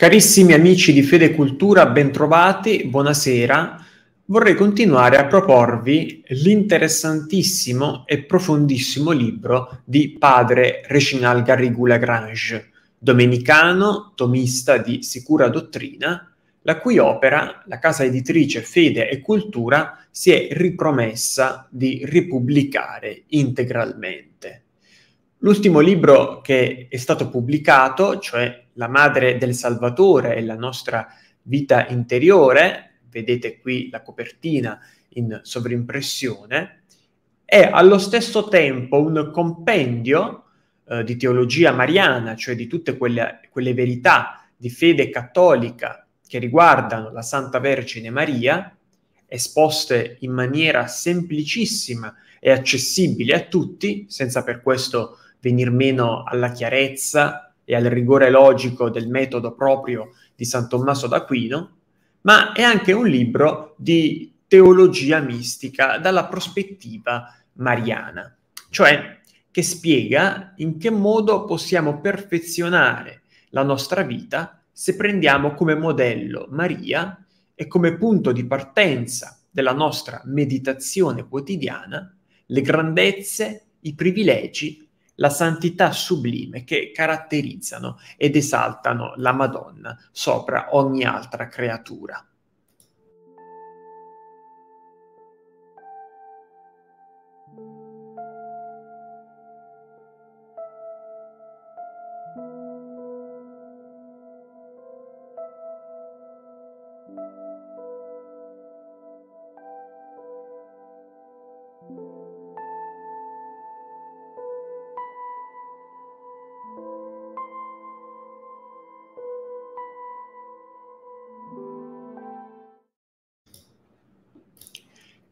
Carissimi amici di Fede e Cultura, bentrovati, buonasera. Vorrei continuare a proporvi l'interessantissimo e profondissimo libro di padre Reginald Garrigou Lagrange, domenicano, tomista di sicura dottrina, la cui opera la casa editrice Fede e Cultura si è ripromessa di ripubblicare integralmente. L'ultimo libro che è stato pubblicato, cioè la madre del Salvatore e la nostra vita interiore, vedete qui la copertina in sovrimpressione, è allo stesso tempo un compendio eh, di teologia mariana, cioè di tutte quelle, quelle verità di fede cattolica che riguardano la Santa Vergine Maria, esposte in maniera semplicissima e accessibile a tutti, senza per questo venir meno alla chiarezza e al rigore logico del metodo proprio di San Tommaso d'Aquino, ma è anche un libro di teologia mistica dalla prospettiva mariana, cioè che spiega in che modo possiamo perfezionare la nostra vita se prendiamo come modello Maria e come punto di partenza della nostra meditazione quotidiana le grandezze, i privilegi la santità sublime che caratterizzano ed esaltano la Madonna sopra ogni altra creatura.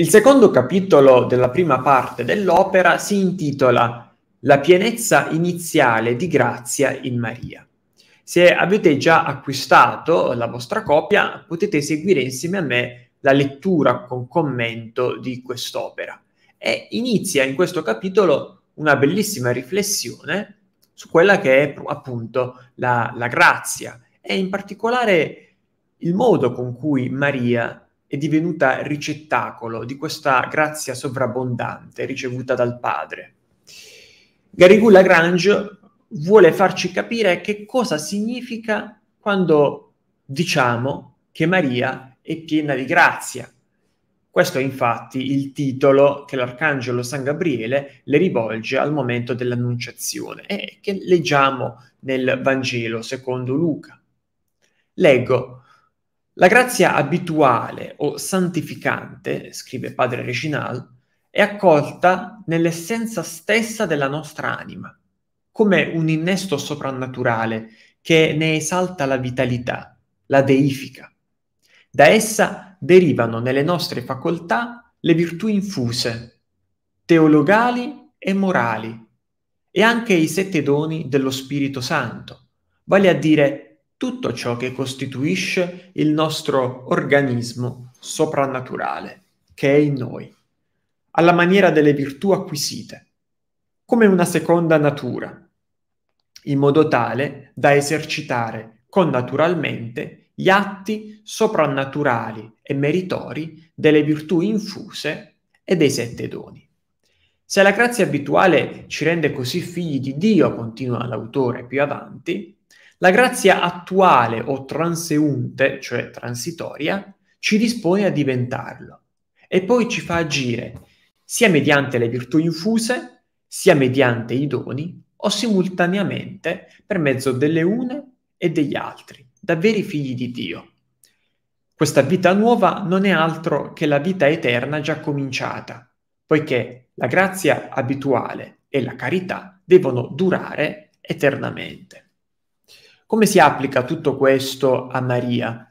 Il secondo capitolo della prima parte dell'opera si intitola La pienezza iniziale di grazia in Maria. Se avete già acquistato la vostra copia, potete seguire insieme a me la lettura con commento di quest'opera. E inizia in questo capitolo una bellissima riflessione su quella che è appunto la, la grazia e in particolare il modo con cui Maria è divenuta ricettacolo di questa grazia sovrabbondante ricevuta dal Padre. Garigou Lagrange vuole farci capire che cosa significa quando diciamo che Maria è piena di grazia. Questo è infatti il titolo che l'arcangelo San Gabriele le rivolge al momento dell'annunciazione e che leggiamo nel Vangelo secondo Luca. Leggo la grazia abituale o santificante, scrive padre Reginal, è accolta nell'essenza stessa della nostra anima, come un innesto soprannaturale che ne esalta la vitalità, la deifica. Da essa derivano nelle nostre facoltà le virtù infuse, teologali e morali, e anche i sette doni dello Spirito Santo, vale a dire tutto ciò che costituisce il nostro organismo soprannaturale, che è in noi, alla maniera delle virtù acquisite, come una seconda natura, in modo tale da esercitare connaturalmente gli atti soprannaturali e meritori delle virtù infuse e dei sette doni. Se la grazia abituale ci rende così figli di Dio, continua l'autore più avanti, la grazia attuale o transeunte, cioè transitoria, ci dispone a diventarlo e poi ci fa agire sia mediante le virtù infuse, sia mediante i doni o simultaneamente per mezzo delle une e degli altri, davveri figli di Dio. Questa vita nuova non è altro che la vita eterna già cominciata, poiché la grazia abituale e la carità devono durare eternamente. Come si applica tutto questo a Maria?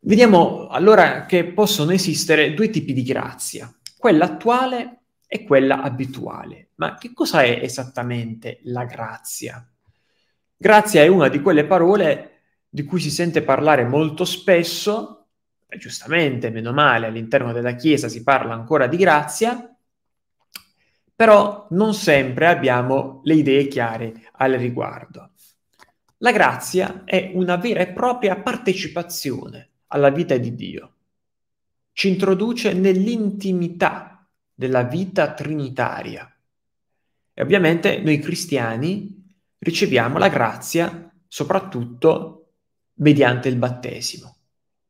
Vediamo allora che possono esistere due tipi di grazia, quella attuale e quella abituale. Ma che cosa è esattamente la grazia? Grazia è una di quelle parole di cui si sente parlare molto spesso, e giustamente, meno male, all'interno della Chiesa si parla ancora di grazia, però non sempre abbiamo le idee chiare al riguardo. La grazia è una vera e propria partecipazione alla vita di Dio. Ci introduce nell'intimità della vita trinitaria. E ovviamente noi cristiani riceviamo la grazia soprattutto mediante il battesimo.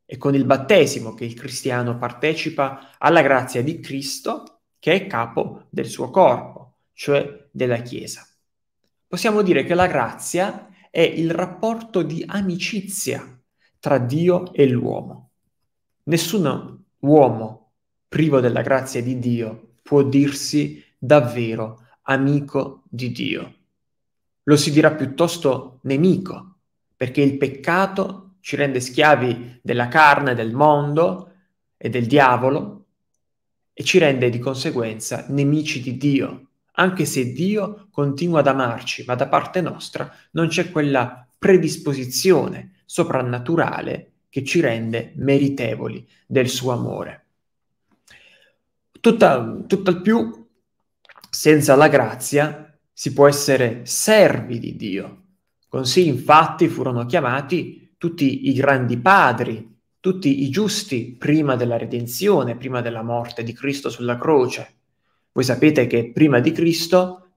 E con il battesimo che il cristiano partecipa alla grazia di Cristo, che è capo del suo corpo, cioè della Chiesa. Possiamo dire che la grazia è il rapporto di amicizia tra Dio e l'uomo. Nessun uomo privo della grazia di Dio può dirsi davvero amico di Dio. Lo si dirà piuttosto nemico, perché il peccato ci rende schiavi della carne, del mondo e del diavolo e ci rende di conseguenza nemici di Dio, anche se Dio continua ad amarci, ma da parte nostra non c'è quella predisposizione soprannaturale che ci rende meritevoli del suo amore. tutto tutt'al più, senza la grazia si può essere servi di Dio. Così infatti furono chiamati tutti i grandi padri, tutti i giusti prima della redenzione, prima della morte di Cristo sulla croce voi sapete che prima di Cristo,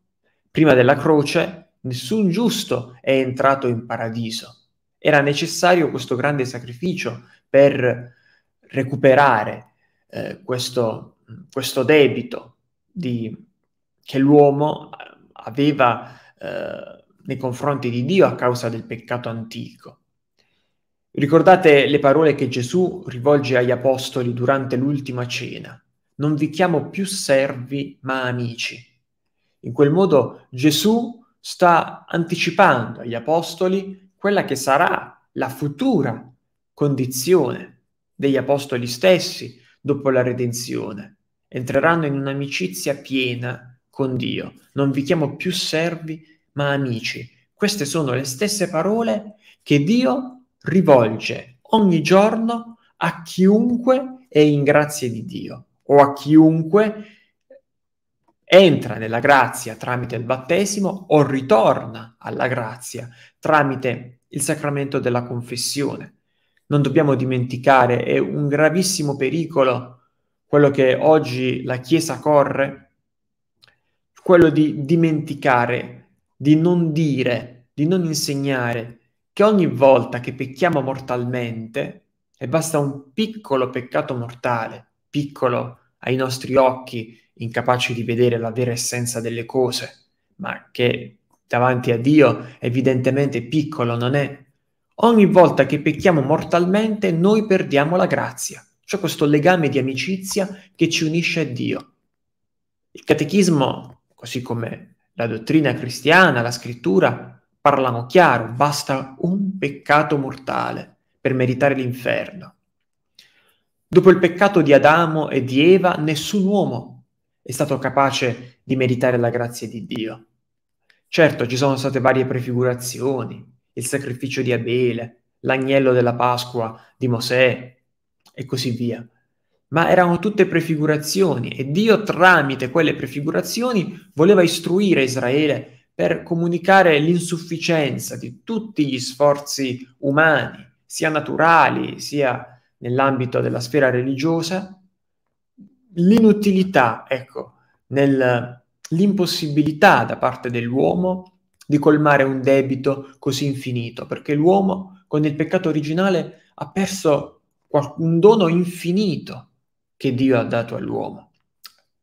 prima della croce, nessun giusto è entrato in paradiso. Era necessario questo grande sacrificio per recuperare eh, questo, questo, debito di, che l'uomo eh, aveva eh, nei confronti di Dio a causa del peccato antico. Ricordate le parole che Gesù rivolge agli apostoli durante l'ultima cena non vi chiamo più servi ma amici. In quel modo Gesù sta anticipando agli apostoli quella che sarà la futura condizione degli apostoli stessi dopo la redenzione. Entreranno in un'amicizia piena con Dio. Non vi chiamo più servi ma amici. Queste sono le stesse parole che Dio rivolge ogni giorno a chiunque è in grazia di Dio o a chiunque entra nella grazia tramite il battesimo o ritorna alla grazia tramite il sacramento della confessione. Non dobbiamo dimenticare, è un gravissimo pericolo quello che oggi la Chiesa corre, quello di dimenticare, di non dire, di non insegnare che ogni volta che pecchiamo mortalmente, e basta un piccolo peccato mortale, piccolo, ai nostri occhi, incapaci di vedere la vera essenza delle cose, ma che davanti a Dio evidentemente piccolo non è. Ogni volta che pecchiamo mortalmente noi perdiamo la grazia, cioè questo legame di amicizia che ci unisce a Dio. Il catechismo, così come la dottrina cristiana, la scrittura, parlano chiaro, basta un peccato mortale per meritare l'inferno. Dopo il peccato di Adamo e di Eva, nessun uomo è stato capace di meritare la grazia di Dio. Certo, ci sono state varie prefigurazioni, il sacrificio di Abele, l'agnello della Pasqua di Mosè e così via, ma erano tutte prefigurazioni e Dio tramite quelle prefigurazioni voleva istruire Israele per comunicare l'insufficienza di tutti gli sforzi umani, sia naturali, sia nell'ambito della sfera religiosa, l'inutilità, ecco, nell'impossibilità da parte dell'uomo di colmare un debito così infinito, perché l'uomo con il peccato originale ha perso un dono infinito che Dio ha dato all'uomo,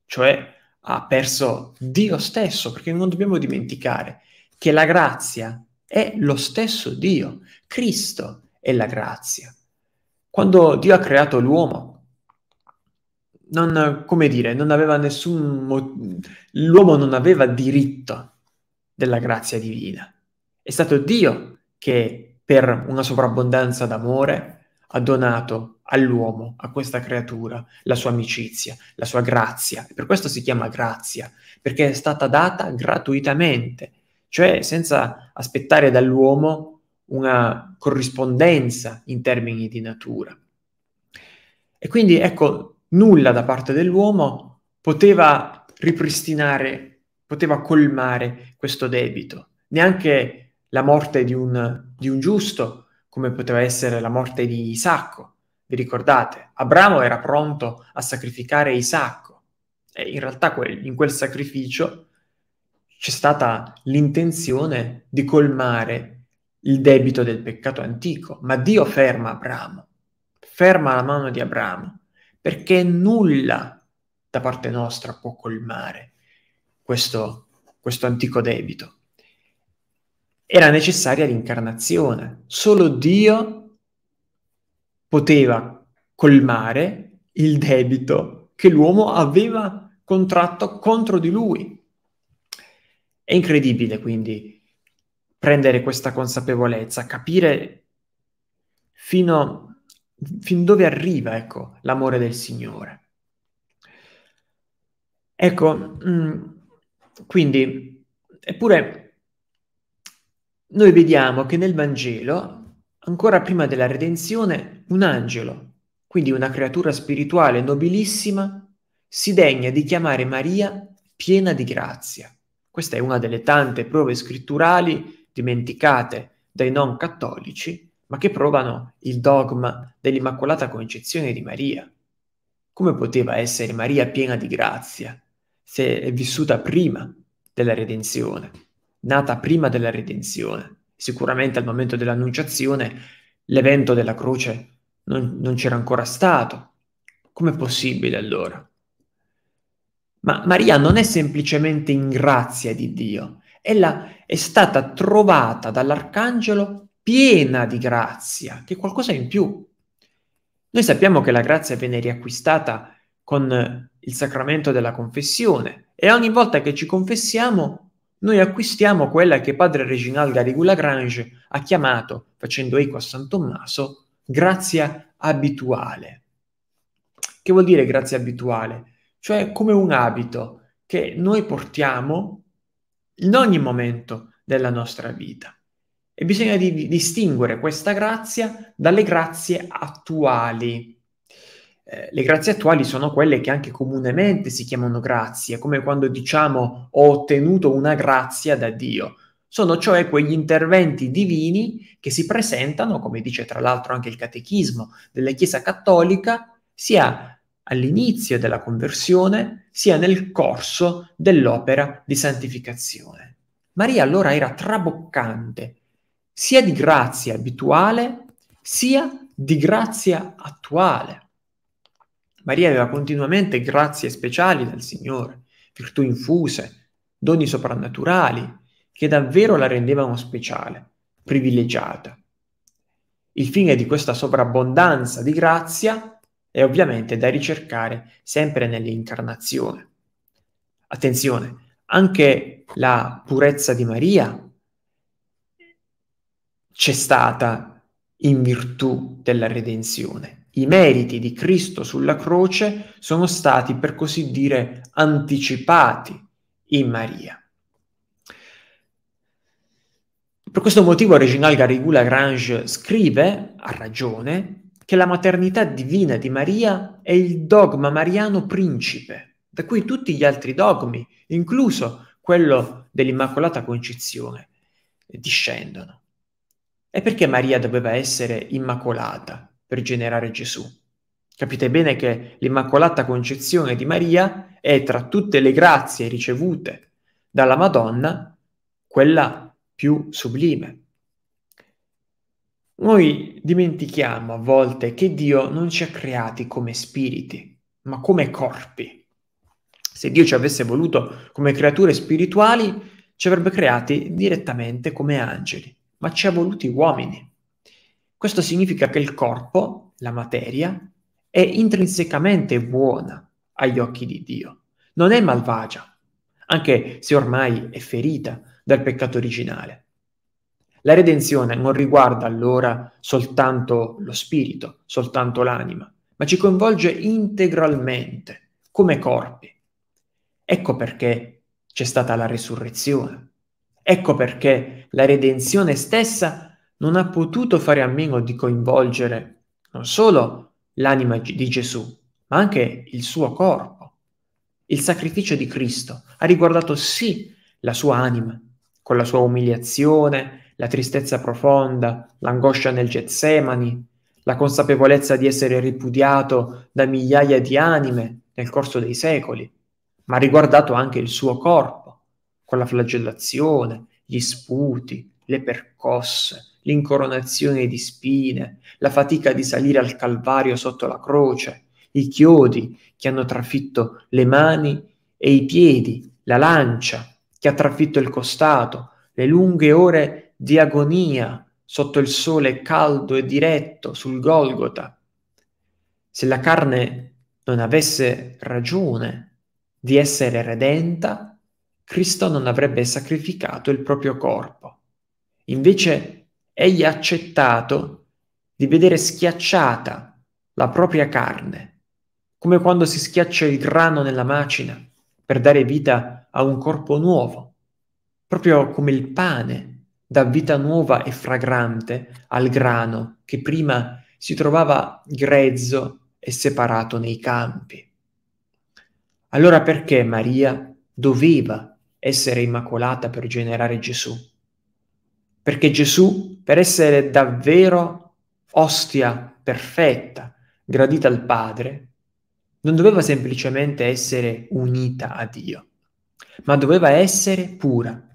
cioè ha perso Dio stesso, perché non dobbiamo dimenticare che la grazia è lo stesso Dio, Cristo è la grazia quando Dio ha creato l'uomo, non, come dire, non aveva nessun l'uomo non aveva diritto della grazia divina. È stato Dio che per una sovrabbondanza d'amore ha donato all'uomo, a questa creatura, la sua amicizia, la sua grazia. Per questo si chiama grazia, perché è stata data gratuitamente, cioè senza aspettare dall'uomo una corrispondenza in termini di natura. E quindi ecco, nulla da parte dell'uomo poteva ripristinare, poteva colmare questo debito, neanche la morte di un, di un giusto, come poteva essere la morte di Isacco. Vi ricordate? Abramo era pronto a sacrificare Isacco e in realtà quel, in quel sacrificio c'è stata l'intenzione di colmare il debito del peccato antico, ma Dio ferma Abramo, ferma la mano di Abramo, perché nulla da parte nostra può colmare questo, questo antico debito. Era necessaria l'incarnazione, solo Dio poteva colmare il debito che l'uomo aveva contratto contro di lui. È incredibile quindi prendere questa consapevolezza, capire fino, fin dove arriva ecco, l'amore del Signore. Ecco, mm, quindi, eppure noi vediamo che nel Vangelo, ancora prima della redenzione, un angelo, quindi una creatura spirituale nobilissima, si degna di chiamare Maria piena di grazia. Questa è una delle tante prove scritturali dimenticate dai non cattolici, ma che provano il dogma dell'Immacolata Concezione di Maria. Come poteva essere Maria piena di grazia se è vissuta prima della redenzione, nata prima della redenzione? Sicuramente al momento dell'annunciazione l'evento della croce non, non c'era ancora stato. Com'è possibile allora? Ma Maria non è semplicemente in grazia di Dio, Ella è stata trovata dall'arcangelo piena di grazia, che è qualcosa in più. Noi sappiamo che la grazia viene riacquistata con eh, il sacramento della confessione e ogni volta che ci confessiamo noi acquistiamo quella che padre Reginald Garrigou Lagrange ha chiamato, facendo eco a San Tommaso, grazia abituale. Che vuol dire grazia abituale? Cioè come un abito che noi portiamo in ogni momento della nostra vita. E bisogna di- distinguere questa grazia dalle grazie attuali. Eh, le grazie attuali sono quelle che anche comunemente si chiamano grazie, come quando diciamo ho ottenuto una grazia da Dio. Sono cioè quegli interventi divini che si presentano, come dice tra l'altro anche il catechismo della Chiesa cattolica, sia all'inizio della conversione sia nel corso dell'opera di santificazione. Maria allora era traboccante, sia di grazia abituale, sia di grazia attuale. Maria aveva continuamente grazie speciali dal Signore, virtù infuse, doni soprannaturali, che davvero la rendevano speciale, privilegiata. Il fine di questa sovrabbondanza di grazia è ovviamente da ricercare sempre nell'incarnazione. Attenzione, anche la purezza di Maria c'è stata in virtù della redenzione. I meriti di Cristo sulla croce sono stati, per così dire, anticipati in Maria. Per questo motivo Reginald Garrigou-Lagrange scrive, a ragione, che la maternità divina di Maria è il dogma mariano principe, da cui tutti gli altri dogmi, incluso quello dell'Immacolata Concezione, discendono. E perché Maria doveva essere immacolata per generare Gesù? Capite bene che l'Immacolata Concezione di Maria è tra tutte le grazie ricevute dalla Madonna quella più sublime. Noi dimentichiamo a volte che Dio non ci ha creati come spiriti, ma come corpi. Se Dio ci avesse voluto come creature spirituali, ci avrebbe creati direttamente come angeli, ma ci ha voluti uomini. Questo significa che il corpo, la materia, è intrinsecamente buona agli occhi di Dio, non è malvagia, anche se ormai è ferita dal peccato originale. La redenzione non riguarda allora soltanto lo spirito, soltanto l'anima, ma ci coinvolge integralmente, come corpi. Ecco perché c'è stata la resurrezione. Ecco perché la redenzione stessa non ha potuto fare a meno di coinvolgere non solo l'anima di Gesù, ma anche il suo corpo. Il sacrificio di Cristo ha riguardato sì la sua anima, con la sua umiliazione, la tristezza profonda, l'angoscia nel Getsemani, la consapevolezza di essere ripudiato da migliaia di anime nel corso dei secoli, ma riguardato anche il suo corpo, con la flagellazione, gli sputi, le percosse, l'incoronazione di spine, la fatica di salire al Calvario sotto la croce, i chiodi che hanno trafitto le mani e i piedi, la lancia che ha trafitto il costato, le lunghe ore di agonia sotto il sole caldo e diretto sul Golgota. Se la carne non avesse ragione di essere redenta, Cristo non avrebbe sacrificato il proprio corpo. Invece egli ha accettato di vedere schiacciata la propria carne, come quando si schiaccia il grano nella macina per dare vita a un corpo nuovo, proprio come il pane dà vita nuova e fragrante al grano che prima si trovava grezzo e separato nei campi. Allora perché Maria doveva essere immacolata per generare Gesù? Perché Gesù, per essere davvero ostia perfetta, gradita al Padre, non doveva semplicemente essere unita a Dio, ma doveva essere pura,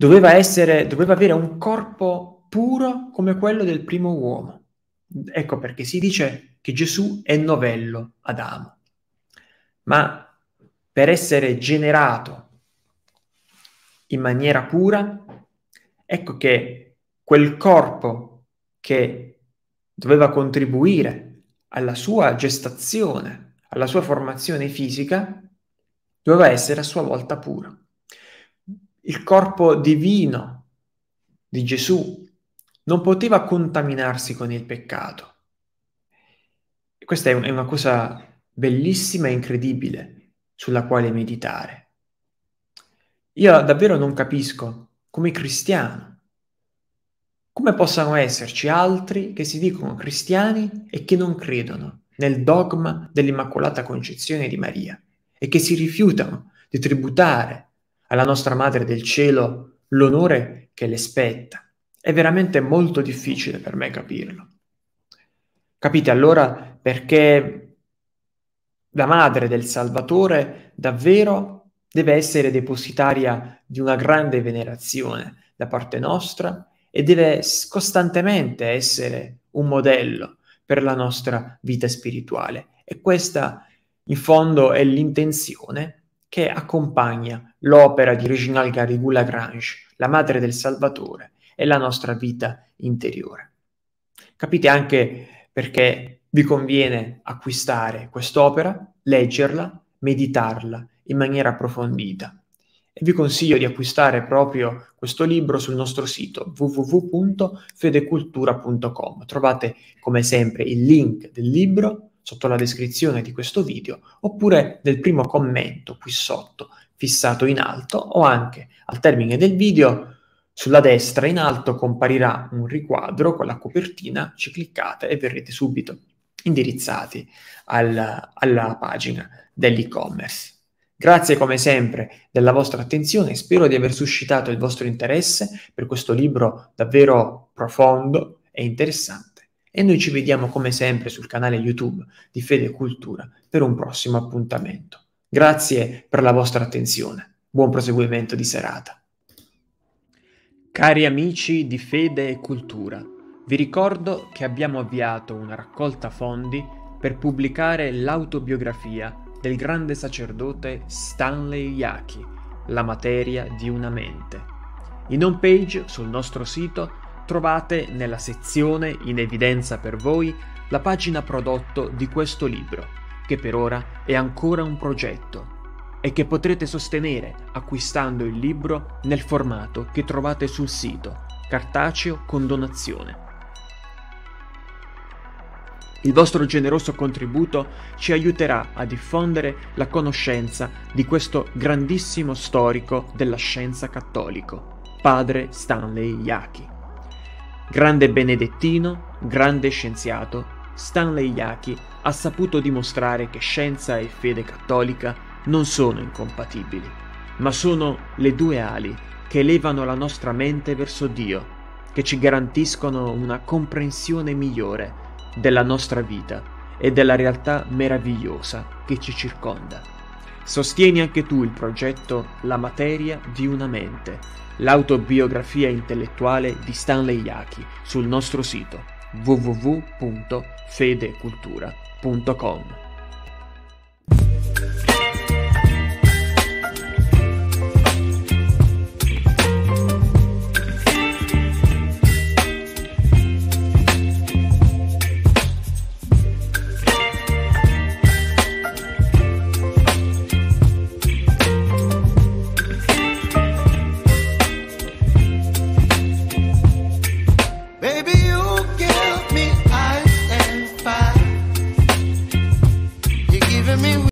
doveva, essere, doveva avere un corpo puro come quello del primo uomo. Ecco perché si dice che Gesù è novello Adamo. Ma per essere generato in maniera pura, ecco che quel corpo che doveva contribuire alla sua gestazione, alla sua formazione fisica, doveva essere a sua volta puro il corpo divino di Gesù non poteva contaminarsi con il peccato. questa è una cosa bellissima e incredibile sulla quale meditare. Io davvero non capisco, come cristiano, come possano esserci altri che si dicono cristiani e che non credono nel dogma dell'Immacolata Concezione di Maria e che si rifiutano di tributare alla nostra Madre del Cielo l'onore che le spetta. È veramente molto difficile per me capirlo. Capite allora perché la Madre del Salvatore davvero deve essere depositaria di una grande venerazione da parte nostra e deve costantemente essere un modello per la nostra vita spirituale. E questa, in fondo, è l'intenzione che accompagna l'opera di Reginald Garrigou Lagrange, la madre del Salvatore, e la nostra vita interiore. Capite anche perché vi conviene acquistare quest'opera, leggerla, meditarla in maniera approfondita. E vi consiglio di acquistare proprio questo libro sul nostro sito www.fedecultura.com. Trovate come sempre il link del libro sotto la descrizione di questo video oppure nel primo commento qui sotto fissato in alto o anche al termine del video sulla destra in alto comparirà un riquadro con la copertina, ci cliccate e verrete subito indirizzati al, alla pagina dell'e-commerce. Grazie come sempre della vostra attenzione, spero di aver suscitato il vostro interesse per questo libro davvero profondo e interessante e noi ci vediamo come sempre sul canale YouTube di Fede e Cultura per un prossimo appuntamento. Grazie per la vostra attenzione. Buon proseguimento di serata. Cari amici di Fede e Cultura, vi ricordo che abbiamo avviato una raccolta fondi per pubblicare l'autobiografia del grande sacerdote Stanley Yaki, La materia di una mente. In homepage sul nostro sito trovate nella sezione in evidenza per voi la pagina prodotto di questo libro, che per ora è ancora un progetto e che potrete sostenere acquistando il libro nel formato che trovate sul sito, cartaceo con donazione. Il vostro generoso contributo ci aiuterà a diffondere la conoscenza di questo grandissimo storico della scienza cattolico, padre Stanley Yaki. Grande benedettino, grande scienziato, Stanley Yaki ha saputo dimostrare che scienza e fede cattolica non sono incompatibili, ma sono le due ali che elevano la nostra mente verso Dio, che ci garantiscono una comprensione migliore della nostra vita e della realtà meravigliosa che ci circonda. Sostieni anche tu il progetto La materia di una mente l'autobiografia intellettuale di Stanley Yaki sul nostro sito www.fedecultura.com.